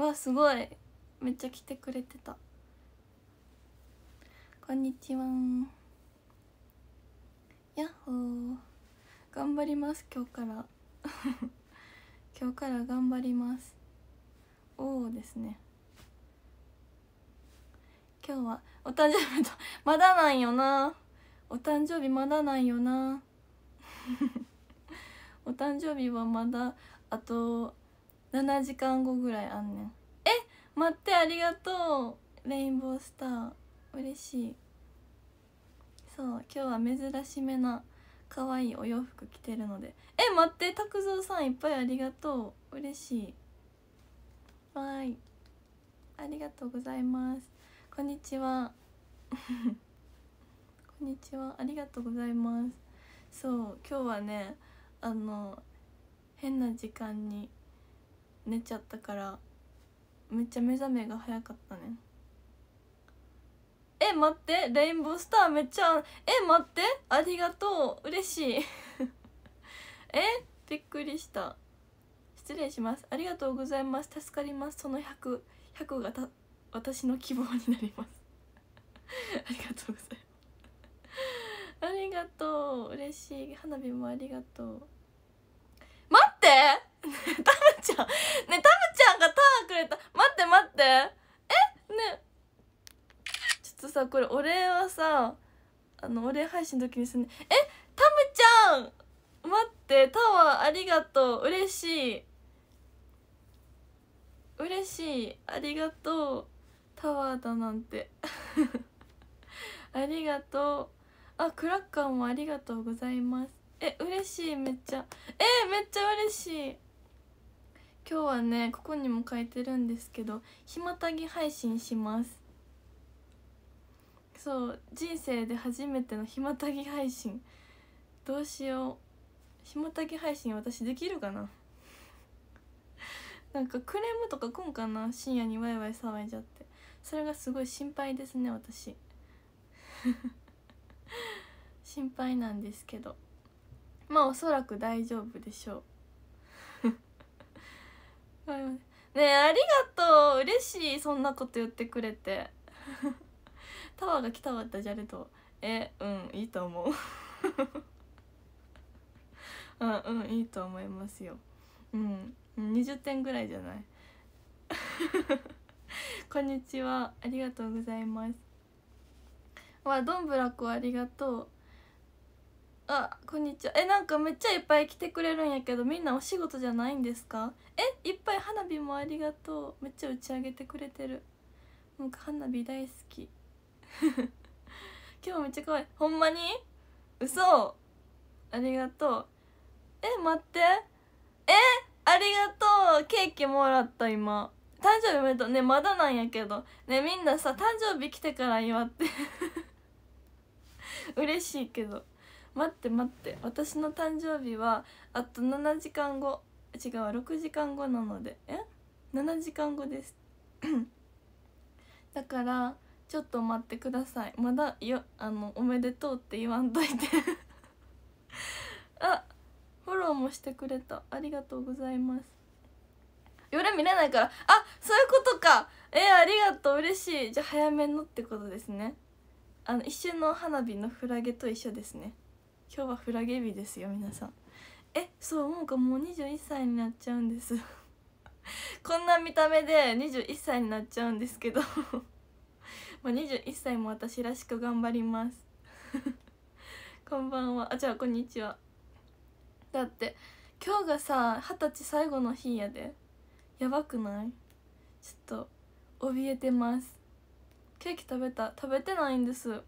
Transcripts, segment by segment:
わすごいめっちゃ来てくれてたこんにちはやっほー頑張ります今日から 今日から頑張りますおおですね今日はお誕生日とまだなんよなお誕生日まだなんよな お誕生日はまだあと7時間後ぐらいあんねんえ待ってありがとうレインボースター嬉しいそう今日は珍しめな可愛いお洋服着てるのでえ待って拓三さんいっぱいありがとう嬉しいはいありがとうございますこんにちは こんにちはありがとうございますそう今日はねあの変な時間に寝ちゃったからめっちゃ目覚めが早かったねえ待ってレインボースターめっちゃえ待ってありがとう嬉しい えびっくりした失礼しますありがとうございます助かりますその100100 100がた私の希望になります ありがとうございますありがとう嬉しい花火もありがとう待って タムちゃんねタムちゃんがターくれた待って待ってえねちょっとさこれお礼はさあのお礼配信の時にすんねえタムちゃん待ってタワーありがとう嬉しい嬉しいありがとうタワーだなんて ありがとうあクラッカーもありがとうございますえ嬉しいめっちゃえー、めっちゃ嬉しい今日はねここにも書いてるんですけどひまたぎ配信しますそう人生で初めてのひまたぎ配信どうしようひまたぎ配信私できるかな なんかクレームとか来んかな深夜にワイワイ騒いじゃってそれがすごい心配ですね私 心配なんですけどまあおそらく大丈夫でしょうねえありがとう嬉しいそんなこと言ってくれて タワーが来たわったじゃれとえうんいいと思う うんうんいいと思いますようん20点ぐらいじゃない こんにちはありがとうございますわどんぶらこありがとうあこんにちはえなんかめっちゃいっぱい来てくれるんやけどみんなお仕事じゃないんですかえいっぱい花火もありがとうめっちゃ打ち上げてくれてるなんか花火大好き 今日めっちゃ可愛いほんまに嘘ありがとうえ待ってえありがとうケーキもらった今誕生日おめでとうねまだなんやけどねみんなさ誕生日来てから祝って 嬉しいけど待って待って私の誕生日はあと7時間後違う6時間後なのでえ7時間後ですだからちょっと待ってくださいまだよあのおめでとうって言わんといてあフォローもしてくれたありがとうございます夜見れないからあそういうことかえー、ありがとう嬉しいじゃあ早めのってことですねあの一瞬の花火のフラゲと一緒ですね今日はフラゲ日ですよ皆さんえそう思うかもう21歳になっちゃうんです こんな見た目で21歳になっちゃうんですけど まあ21歳も私らしく頑張ります こんばんはあじゃあこんにちはだって今日がさ二十歳最後の日やでやばくないちょっと怯えてますケーキ食べた食べてないんです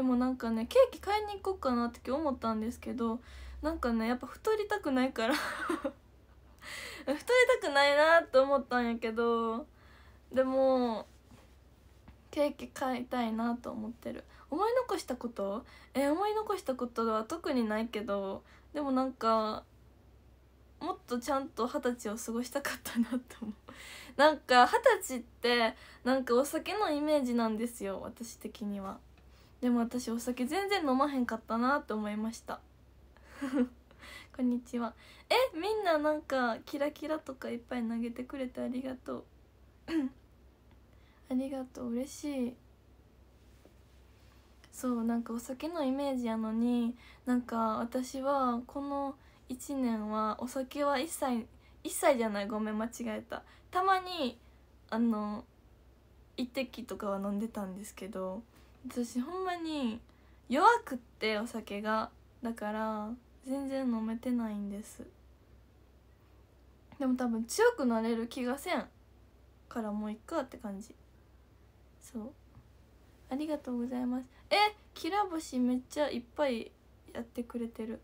でもなんかねケーキ買いに行こうかなって今日思ったんですけどなんかねやっぱ太りたくないから 太りたくないなと思ったんやけどでもケーキ買いたいなと思ってる思い残したことえ思い残したことは特にないけどでもなんかもっとちゃんと二十歳を過ごしたかったなと思うなんか二十歳ってなんかお酒のイメージなんですよ私的にはでも私お酒全然飲まへんかったなと思いました こんにちはえみんななんかキラキラとかいっぱい投げてくれてありがとう ありがとう嬉しいそうなんかお酒のイメージやのになんか私はこの1年はお酒は一切一切じゃないごめん間違えたたまにあの一滴とかは飲んでたんですけど私ほんまに弱くってお酒がだから全然飲めてないんですでも多分強くなれる気がせんからもういっかって感じそうありがとうございますえきらぼしめっちゃいっぱいやってくれてる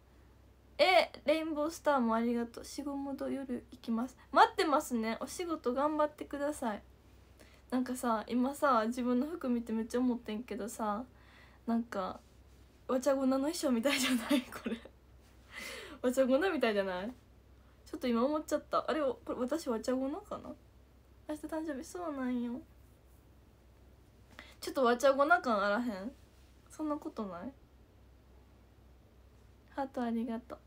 えレインボースターもありがとう仕事夜行きます待ってますねお仕事頑張ってくださいなんかさ今さ自分の服見てめっちゃ思ってんけどさなんかわちゃごなの衣装みたいじゃない これわちゃごなみたいじゃないちょっと今思っちゃったあれこれ私わちゃごなかな明日誕生日そうなんよちょっとわちゃごな感あらへんそんなことないハートありがとう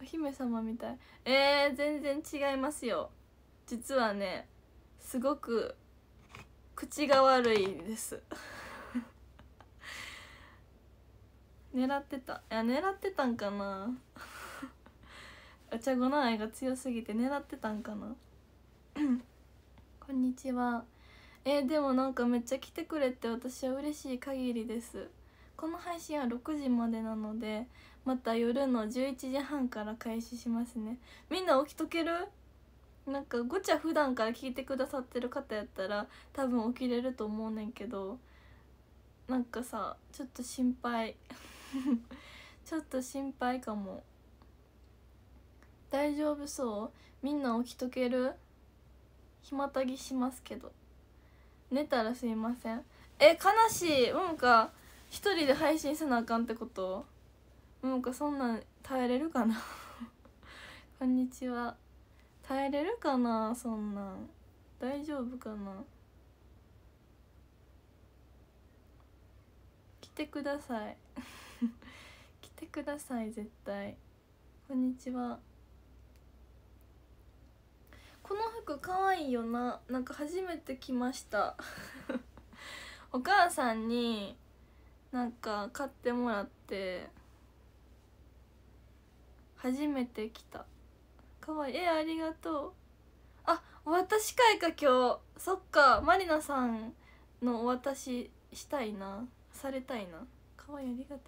お姫様みたいえー、全然違いますよ実はねすごく口が悪いです 狙ってたいや狙ってたんかなお茶子の愛が強すぎて狙ってたんかな こんにちはえー、でもなんかめっちゃ来てくれて私は嬉しい限りですこの配信は6時までなのでまた夜の11時半から開始しますねみんな起きとけるなんかごちゃ普段から聞いてくださってる方やったら多分起きれると思うねんけどなんかさちょっと心配 ちょっと心配かも大丈夫そうみんな起きとけるひまたぎしますけど寝たらすいませんえ悲しいももか一人で配信せなあかんってことももかそんなん耐えれるかな こんにちは耐えれるかなそんなん大丈夫かな来てください 来てください絶対こんにちはこの服可愛いよななんか初めて来ました お母さんになんか買ってもらって初めて来たかわいいえありがとうあお渡し会か今日そっかまりなさんのお渡ししたいなされたいなかわいいありがとう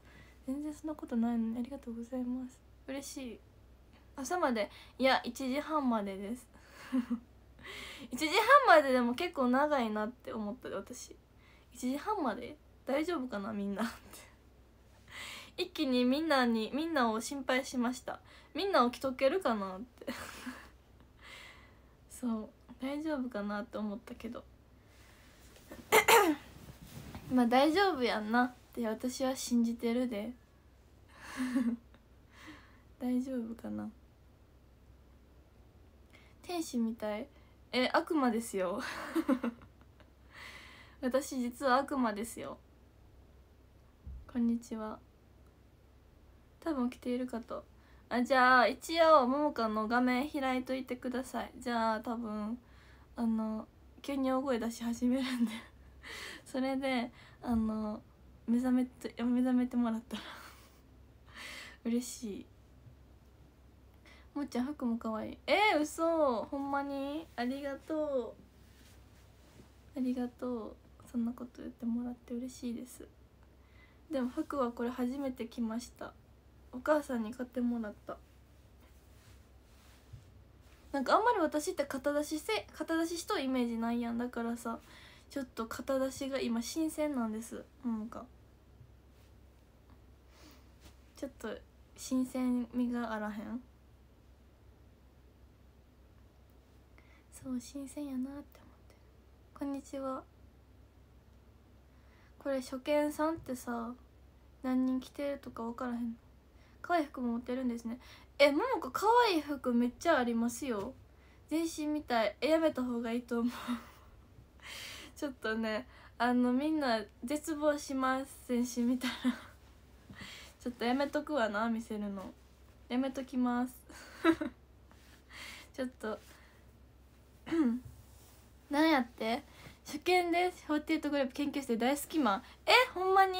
全然そんなことないのにありがとうございます嬉しい朝までいや1時半までです1 時半まででも結構長いなって思った私1時半まで大丈夫かなみんな一気にみんなにみんなを心配しましたみんな起きとけるかなって そう大丈夫かなって思ったけど まあ大丈夫やんなって私は信じてるで 大丈夫かな天使みたいえ悪魔ですよ 私実は悪魔ですよこんにちは多分起きているかとあじゃあ一応ももかの画面開いといてくださいじゃあ多分あの急に大声出し始めるんで それであの目覚めて目覚めてもらったら 嬉しいもっちゃん服も可愛いえー、嘘ほんまにありがとうありがとうそんなこと言ってもらって嬉しいですでも服はこれ初めて着ましたお母さんに買ってもらったなんかあんまり私って肩出しせ肩出ししとイメージないやんだからさちょっと肩出しが今新鮮なんですなんかちょっと新鮮味があらへんそう新鮮やなって思ってこんにちはこれ初見さんってさ何人来てるとか分からへんの可愛い服も持ってるんですねえももか可愛い服めっちゃありますよ全身みたいえやめた方がいいと思う ちょっとねあのみんな絶望します全身見たら ちょっとやめとくわな見せるのやめときます ちょっと何 やって初見ですホテ4トグループ研究室大好きマンえほんまに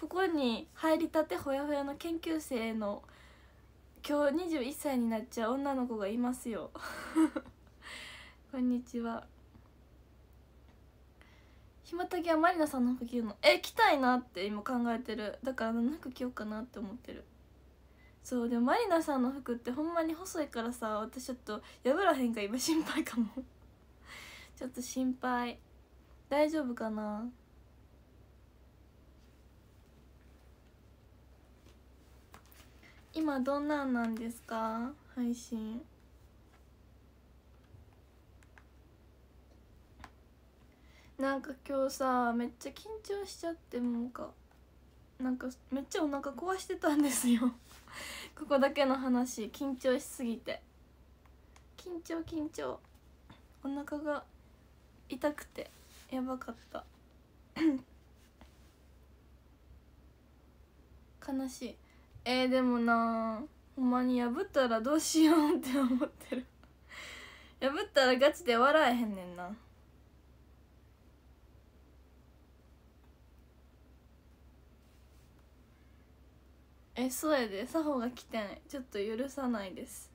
ここに入りたてほやほやの研究生の今日21歳になっちゃう女の子がいますよ こんにちはひまたぎはまりなさんの服着るのえ着たいなって今考えてるだから何服着ようかなって思ってるそうでもまりなさんの服ってほんまに細いからさ私ちょっと破らへんか今心配かも ちょっと心配大丈夫かな今どんなんなんですか配信なんか今日さめっちゃ緊張しちゃってもうかなんかめっちゃお腹壊してたんですよ ここだけの話緊張しすぎて緊張緊張お腹が痛くてやばかった 悲しいえー、でもなほんまに破ったらどうしようって思ってる 破ったらガチで笑えへんねんなえそうやで作法が来てんちょっと許さないです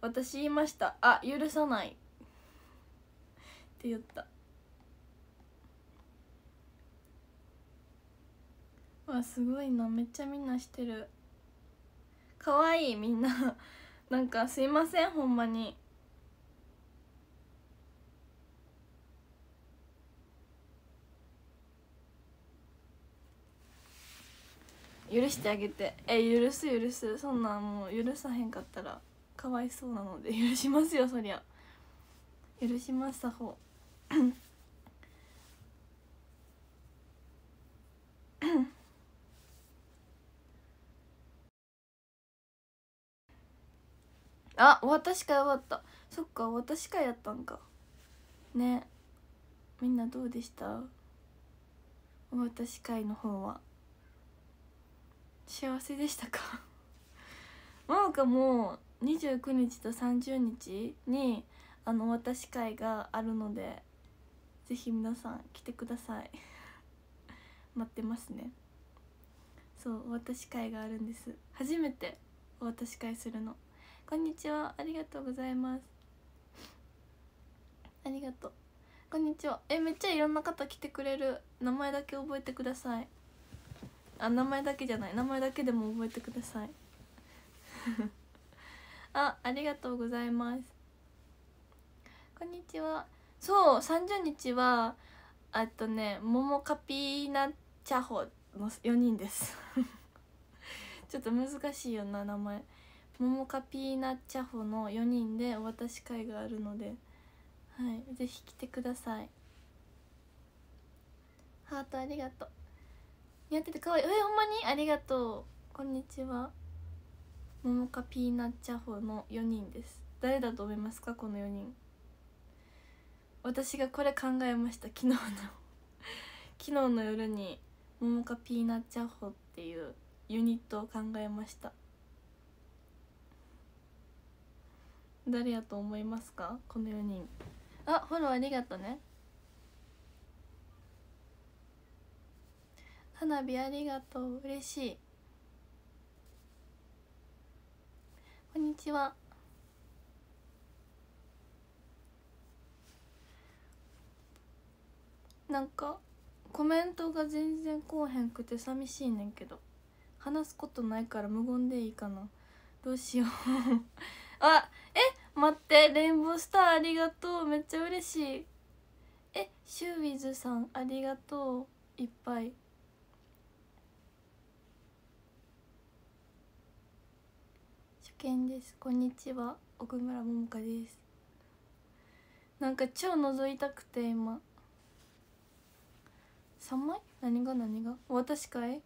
私言いましたあ許さないって言ったわすごいなめっちゃみんなしてるかわいいみんな なんかすいませんほんまに許してあげてえ許す許すそんなもう許さへんかったらかわいそうなので許しますよそりゃ許しますほうあ私かよかったそっか私かやったんかねみんなどうでした私会の方は幸せでしたかもも かも29日と30日にあの私会があるのでぜひ皆さん来てください 待ってますねそう私会があるんです初めてお渡し会するのこんにちはありがとうございますありがとうこんにちはえめっちゃいろんな方来てくれる名前だけ覚えてくださいあ名前だけじゃない名前だけでも覚えてください あありがとうございますこんにちはそう30日はえっとねももかぴーなちゃほの4人です ちょっと難しいよな名前ももかピーナッチャホの4人でお渡し会があるのではい是非来てくださいハートありがとうやっててかわいいえほんまにありがとうこんにちはももかピーナッチャホの4人です誰だと思いますかこの4人私がこれ考えました昨日の 昨日の夜にももかピーナッチャホっていうユニットを考えました誰やと思いますかこの4人あフォローありがとね花火ありがとう嬉しいこんにちはなんかコメントが全然こうへんくて寂しいねんけど話すことないから無言でいいかなどうしようあえ待ってレインボースターありがとうめっちゃ嬉しいえシューウィズさんありがとういっぱい初見ですこんにちは奥村桃佳ですなんか超覗いたくて今寒い何が何が私かい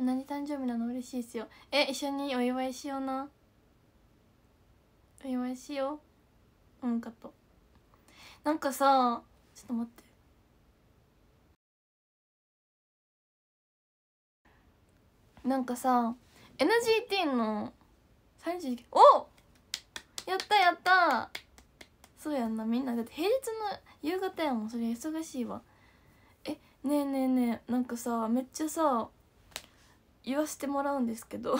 同じ誕生日なの嬉しいですよえ一緒にお祝いしようなお祝いしよううんカッなんかさちょっと待ってなんかさ NGT の39おやったやったそうやんなみんなだって平日の夕方やもんそれ忙しいわえねえねえねえなんかさめっちゃさ言わせてもらうんですけど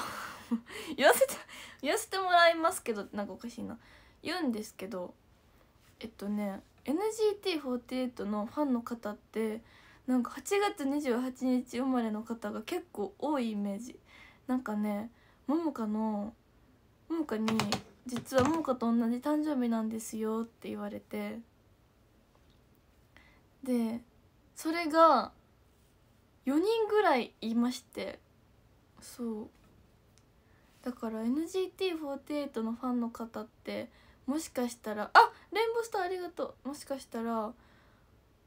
言わせて言わせてもらいますけどっなんかおかしいな言うんですけどえっとね NGT48 のファンの方ってなんか8月28日生まれの方が結構多いイメージなんかねももかのももかに「実はももかと同じ誕生日なんですよ」って言われてでそれが4人ぐらいいましてそうだから NGT48 のファンの方ってもしかしたらあレインボースターありがとうもしかしたら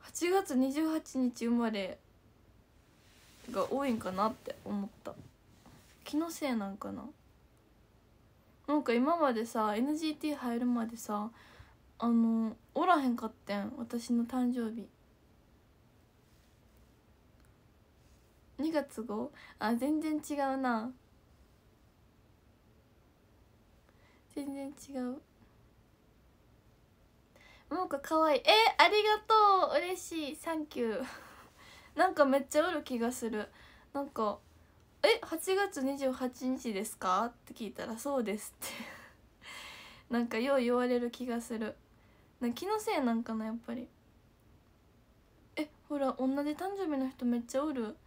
8月28日生まれが多いんかなって思った気のせいなんかななんか今までさ NGT 入るまでさあのおらへんかってん私の誕生日2月号あ全然違うな全然違うもかかわいいえありがとう嬉しいサンキューなんかめっちゃおる気がするなんか「え8月28日ですか?」って聞いたら「そうです」って なんかよう言われる気がするな気のせいなんかなやっぱりえほら同じ誕生日の人めっちゃおる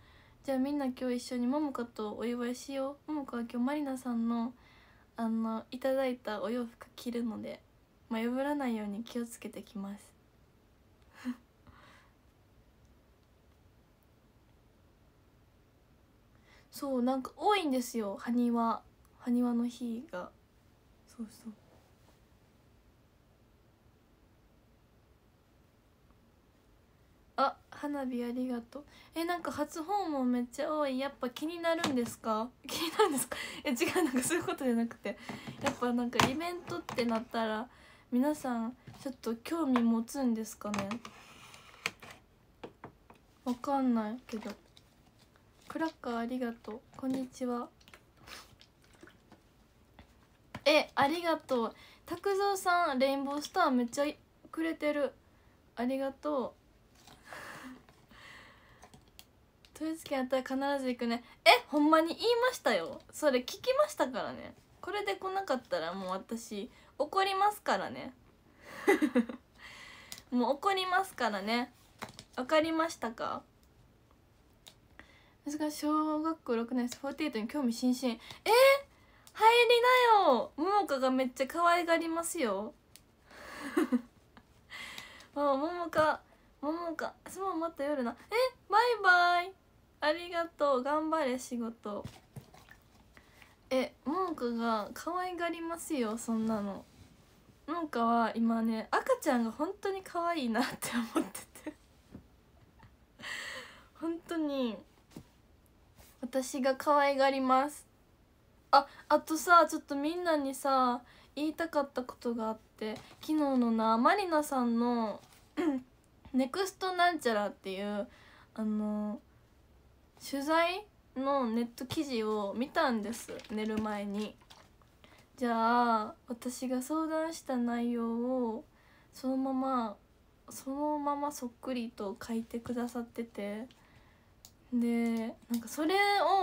じゃあみんな今日一緒にももかとお祝いしようももかは今日まりなさんのあのいただいたお洋服着るので迷ぶらないように気をつけてきます そうなんか多いんですよ埴輪埴輪の日がそうそうあ花火ありがとうえなんか初訪問めっちゃ多いやっぱ気になるんですか 気になるんですかえ違うなんかそういうことじゃなくてやっぱなんかイベントってなったら皆さんちょっと興味持つんですかねわかんないけどクラッカーありがとうこんにちはえありがとう拓蔵さんレインボースターめっちゃくれてるありがとう統一券あったら必ず行くねえほんまに言いましたよそれ聞きましたからねこれで来なかったらもう私怒りますからね もう怒りますからね分かりましたか私が小学校6年生48に興味津々えー、入りなよももかがめっちゃ可愛がりますよ もうかももかすまんまた夜なえバイバイありがとう頑張れ仕事え文句が可愛がりますよそんなの桃花は今ね赤ちゃんが本当に可愛いなって思ってて 本当に私が可愛がりますああとさちょっとみんなにさ言いたかったことがあって昨日のなまりなさんの ネクストなんちゃらっていうあのー取材のネット記事を見たんです寝る前にじゃあ私が相談した内容をそのままそのままそっくりと書いてくださっててでなんかそれ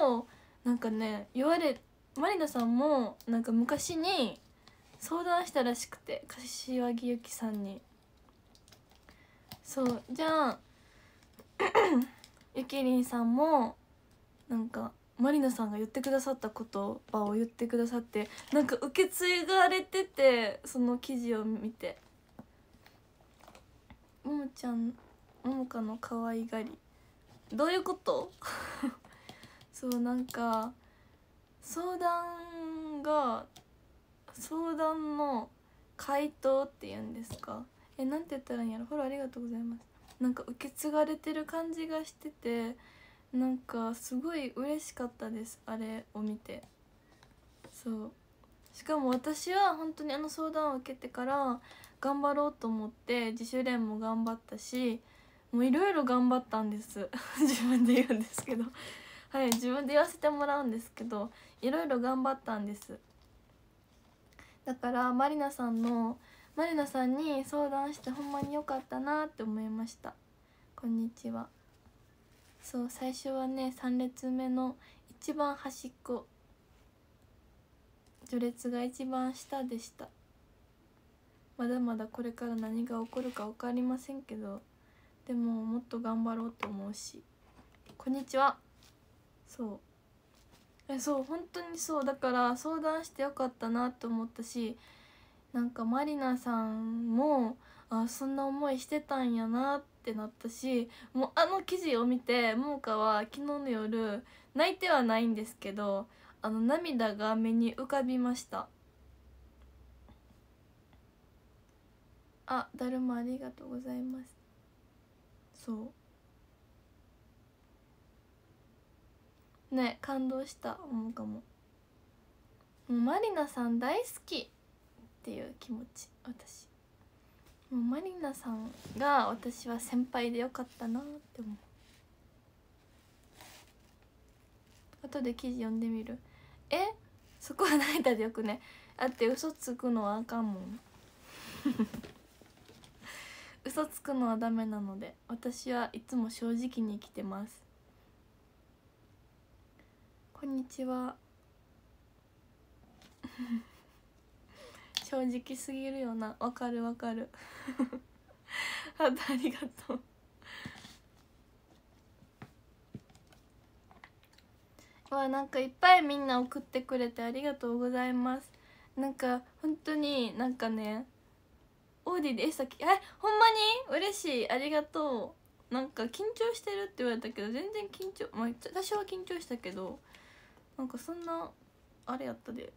をなんかね言われまりなさんもなんか昔に相談したらしくて柏木由紀さんにそうじゃあゆきりんさんもなんかまりなさんが言ってくださった言葉を言ってくださってなんか受け継がれててその記事を見てももちゃんももかの可愛がりどういうこと そうなんか相談が相談の回答っていうんですかえなんて言ったらいいんやろフォローありがとうございますなんか受け継がれてる感じがしててなんかすごい嬉しかったですあれを見てそうしかも私は本当にあの相談を受けてから頑張ろうと思って自主練も頑張ったしもういろいろ頑張ったんです 自分で言うんですけどはい自分で言わせてもらうんですけどいろいろ頑張ったんですだからまりなさんのまりなさんに相談してほんまに良かったなって思いましたこんにちはそう最初はね3列目の一番端っこ序列が一番下でしたまだまだこれから何が起こるか分かりませんけどでももっと頑張ろうと思うしこんにちはそうえそう本当にそうだから相談してよかったなと思ったしなんかまりなさんもあそんな思いしてたんやなってなったしもうあの記事を見て桃花は昨日の夜泣いてはないんですけどあの涙が目に浮かびましたあだるまありがとうございますそうね感動した桃花ももうまりなさん大好きっていう気持ち私もうまりなさんが私は先輩でよかったなって思う後で記事読んでみるえそこは泣いたでよくねあって嘘つくのはあかんもん 嘘つくのはダメなので私はいつも正直に生きてますこんにちは正直すぎるよなわかるわかる あとありがとうわなんかいっぱいみんな送ってくれてありがとうございますなんか本当になんかねオーディでさっきえほんまに嬉しいありがとうなんか緊張してるって言われたけど全然緊張まあ私は緊張したけどなんかそんなあれやったで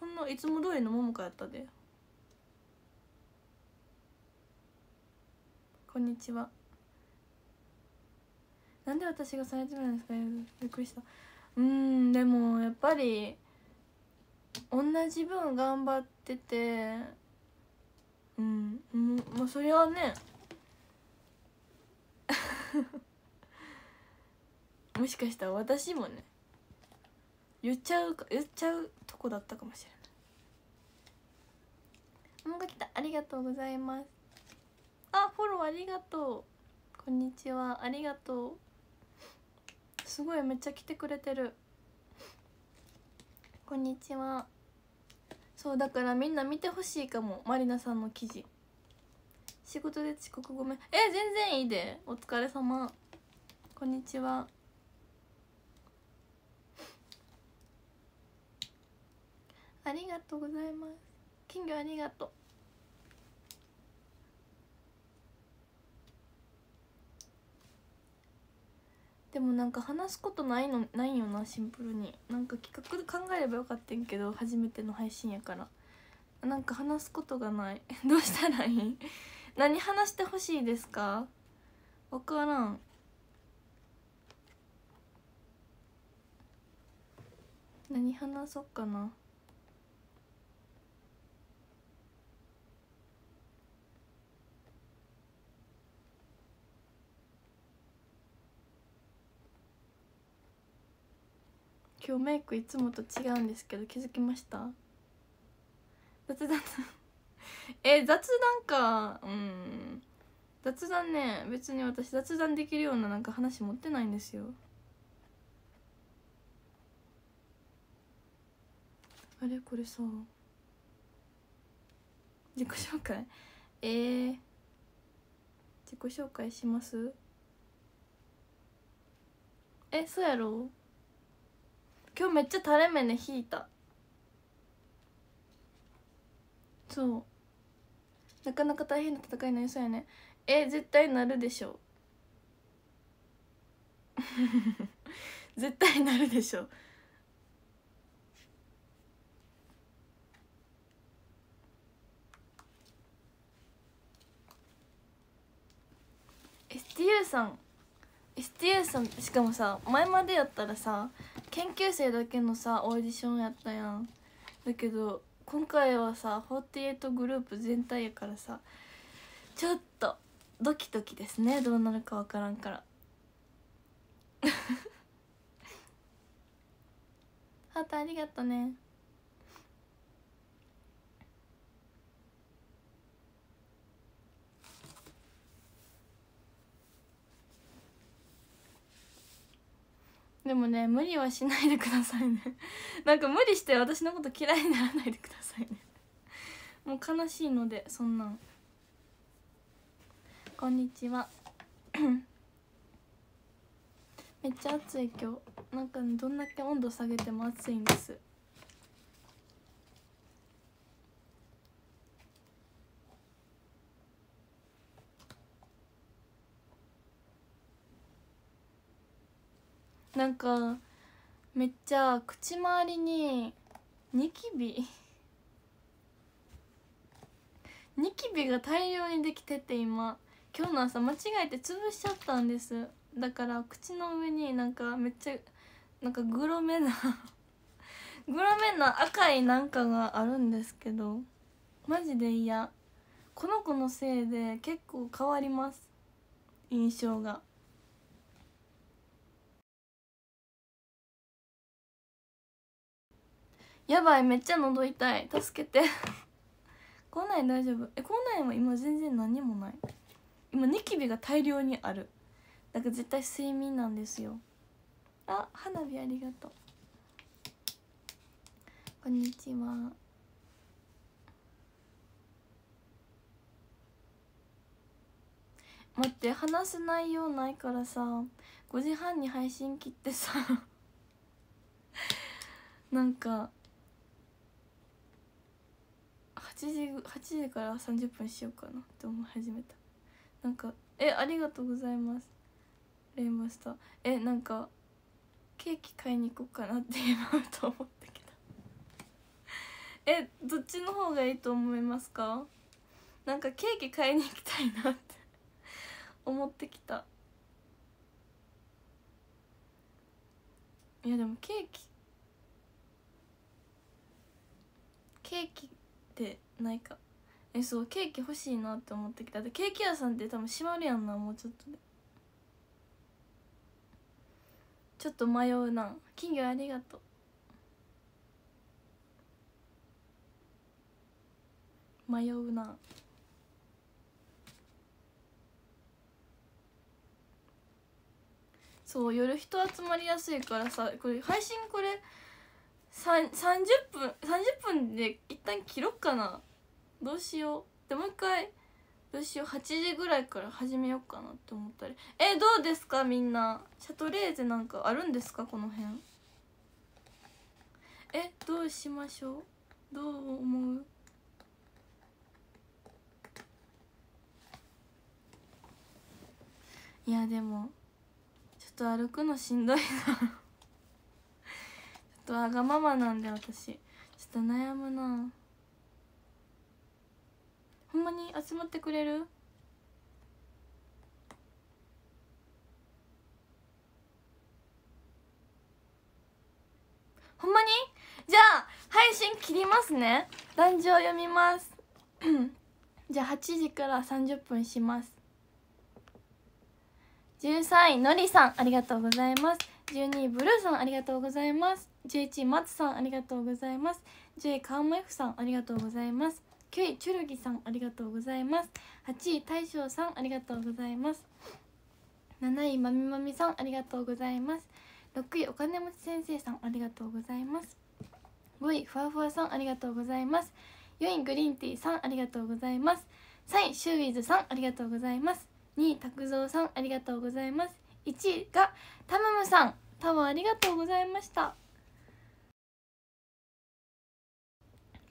ほんのいつも通りの桃花やったでこんにちはなんで私が最初なんですかびっくりしたうんでもやっぱり同じ分頑張っててうんもう、まあ、そりゃね もしかしたら私もね言っちゃうか言っちゃうとこだったかもしれないもう来たありがとうございますあフォローありがとうこんにちはありがとうすごいめっちゃ来てくれてるこんにちはそうだからみんな見てほしいかもまりなさんの記事仕事で遅刻ごめんえ全然いいでお疲れ様こんにちはありがとうございます金魚ありがとうでもなんか話すことないのないよなシンプルになんか企画考えればよかったんけど初めての配信やからなんか話すことがない どうしたらいい何話してほしいですか分からん何話そうかな今日メイクいつもと違うんですけど気づきました雑談 え雑談かうん雑談ね別に私雑談できるようななんか話持ってないんですよあれこれさ自己紹介えー、自己紹介しますえそうやろう今日めっちゃ垂れ目ね引いたそうなかなか大変な戦いになりそうやねえ絶対なるでしょ 絶対なるでしょエスティさん STU さんしかもさ前までやったらさ研究生だけのさオーディションやったやんだけど今回はさ48グループ全体やからさちょっとドキドキですねどうなるか分からんから ハートありがとねでもね無理はしないでくださいね なんか無理して私のこと嫌いにならないでくださいね もう悲しいのでそんなんこんにちは めっちゃ暑い今日なんか、ね、どんだけ温度下げても暑いんですなんかめっちゃ口周りにニキビ ニキビが大量にできてて今今日の朝間違えて潰しちゃったんですだから口の上になんかめっちゃなんかグロめな グロめな赤いなんかがあるんですけどマジで嫌この子のせいで結構変わります印象が。やばいめっちゃ喉痛い助けて 口内大丈夫え口内は今全然何もない今ニキビが大量にあるだから絶対睡眠なんですよあ花火ありがとうこんにちは待って話す内容ないからさ5時半に配信切ってさ なんか8時8時から30分しようかなって思い始めたなんかえありがとうございますレインスターえなんかケーキ買いに行こうかなって今と思ったけど えどっちの方がいいと思いますかなんかケーキ買いに行きたいなって 思ってきたいやでもケーキケーキってないかえそうケーキ欲しいなって思ったけケーキ屋さんって多分閉まるやんなもうちょっとでちょっと迷うな金魚ありがとう迷うなそう夜人集まりやすいからさこれ配信これ30分30分で一旦切ろっかなどうしようでもう一回どうしよう8時ぐらいから始めようかなって思ったりえどうですかみんなシャトレーゼなんかあるんですかこの辺えどうしましょうどう思ういやでもちょっと歩くのしんどいなとわがままなんで私ちょっと悩むなほんまに集まってくれるほんまにじゃあ配信切りますね壇上読みます じゃあ8時から30分します13位のりさんありがとうございます12位ブルーさんありがとうございます11位松さんありがとうございます1位カウモ F さんありがとうございます9位チュルギさんありがとうございます8位大将さんありがとうございます7位まみまみさんありがとうございます6位お金持ち先生さんありがとうございます5位ふわふわさんありがとうございます4位グリーンティーさんありがとうございます3位シューウィズさんありがとうございます2位拓蔵さんありがとうございます1位がタムムさんタワーありがとうございました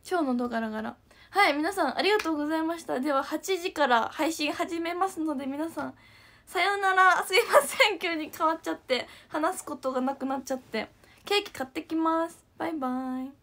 超喉ガラガラはい皆さんありがとうございましたでは8時から配信始めますので皆さんさようならすいません急に変わっちゃって話すことがなくなっちゃってケーキ買ってきますバイバイ